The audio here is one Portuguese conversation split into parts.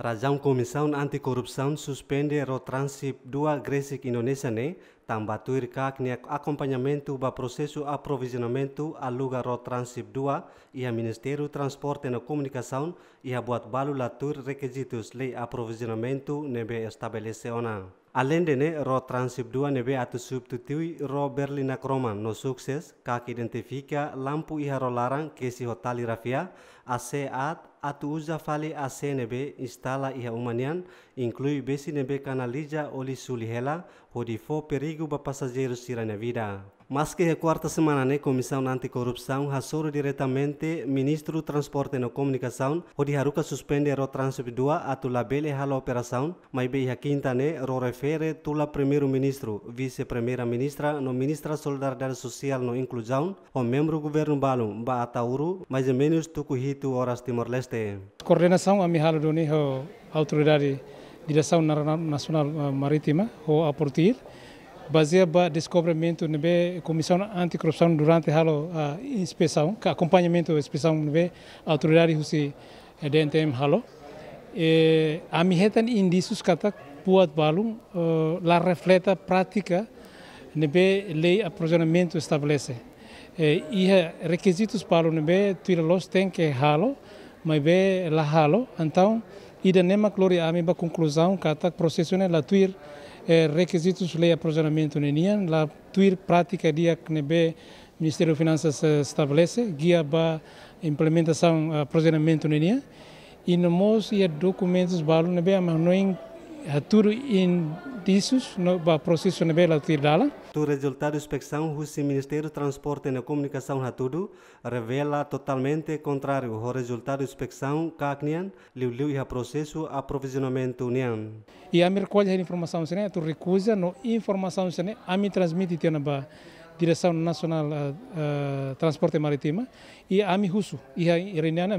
Rajang Comissão Anticorrupção suspende Rotransip 2 Gresik Indonesia ne tuir ka knia acompanhamento ba processo aprovisionamento a lugar Rotransip 2 e a Ministério Transporte e Comunicação e a buat balu latur requisitos lei aprovisionamento nebe estabelece ona. ne ro transip dua nebe atu substitui ro berlina Kroman no sukses kak identifika lampu iha ro larang kesi hotali rafia ase at atu uza fale ase nebe instala iha umanian inclui besi nebe kanalija oli sulihela hodi fo perigu ba passageiro vida. mas que a quarta semana na Comissão Anticorrupção rassou diretamente o Ministro do Transporte e Comunicação, onde Haruka suspende o trânsito 2 a Tula Bele hala operação, mas a quinta né, refere Tula Primeiro-Ministro, Vice-Primeira-Ministra, no Ministra Solidariedade Social no Inclusão, o membro do governo Balu, ba Atauru, mais ou menos Tucuhito, horas Timor-Leste. Coordenação a Mihalo a autoridade Direção Nacional Marítima, ou a baseado no descobrimento da né, Comissão Anticorrupção durante a inspeção, acompanhamento da inspeção da né, autoridade russa eh, da halo. E, eh, a mi hetan indícios que está puat balum uh, la a prática da né, lei aprisionamento estabelece. E, requisitos para nebe tira los tem que halo, mas é la halo, então ida nema gloria a minha conclusão que está processo ne la tuir requisitos é, requisitos lei aprovisionamento nenian, la tuir prática dia nebe Ministério das Finanças eh, estabelece, guia para implementação aprovisionamento nenian, e no mos e documentos balo nebe mas não atur indícios para processo na bela O resultado da inspeção do Ministério do Transporte e Comunicação Hatudo revela totalmente contrário ao resultado da inspeção CACNIAN, liu-liu e processo aprovisionamento nian. E a mercolha de informação, se tu recusa, no informação, se a me transmite na Direção Nacional uh, Transporte Marítima, e a me russo, e a iraniana,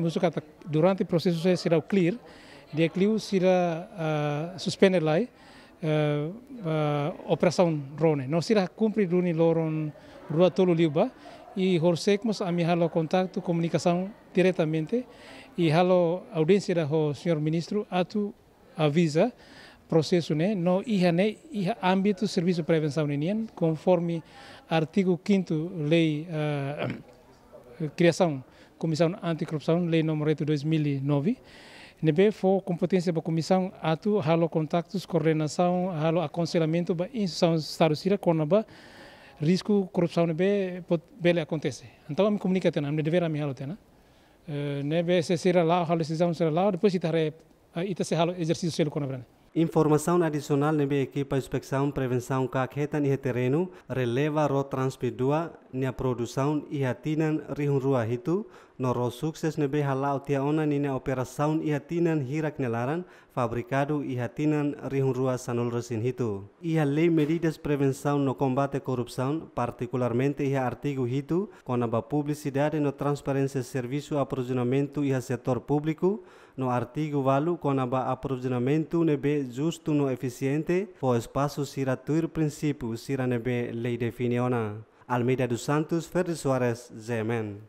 durante o processo será clear, decliu-se a uh, suspender lá uh, uh, operação drone. não será cumprir o loron rua Tolo Liuba e horsecmos a minha halo contato comunicação diretamente e halo audiência da senhor ministro atu avisa processo né no iha né iha âmbito serviço prevenção nenien conforme artigo 5 lei uh, criação comissão anticorrupção lei número 8 2009 Nebe for competência da comissão atu halo contactos, coordenação, halo aconselhamento ba instituição Estado Sira Conaba risco corrupção nebe bele acontece. Então eu me comunica tena, me dever a me halo tena. Eh, nebe se sira lá, halo se sira lá, depois itare ita se halo exercício selo conabrana. Informação adicional nebe equipa inspeção prevenção ka ketan e terreno releva ro transpidua nia produsaun iha tinan rihun rua hitu noro sukses nebe halau tia ona nina operasaun iha tinan hirak nelaran fabrikado iha tinan rihun rua sanol resin hitu. Iha lei medidas prevensaun no combate corrupção, particularmente iha artigu hitu, konaba a publicidade no transparência servisu aprovisionamento iha setor público, no artigo valo com a nebe justo no eficiente, o espaço siratur princípio sira nebe lei definiona. Almeida dos Santos, Ferdi Suarez, Zemen.